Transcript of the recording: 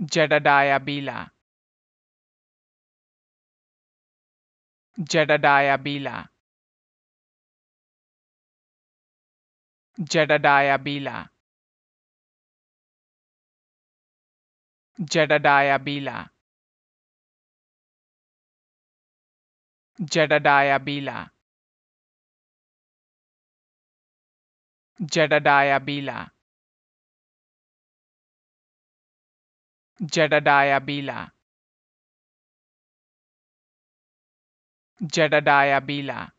Jedediah Bila Jedediah Bila Jedediah Bila Jedediah Bila Jedediah Bila Jedediah Bila Jedediah Bila Jedediah Bila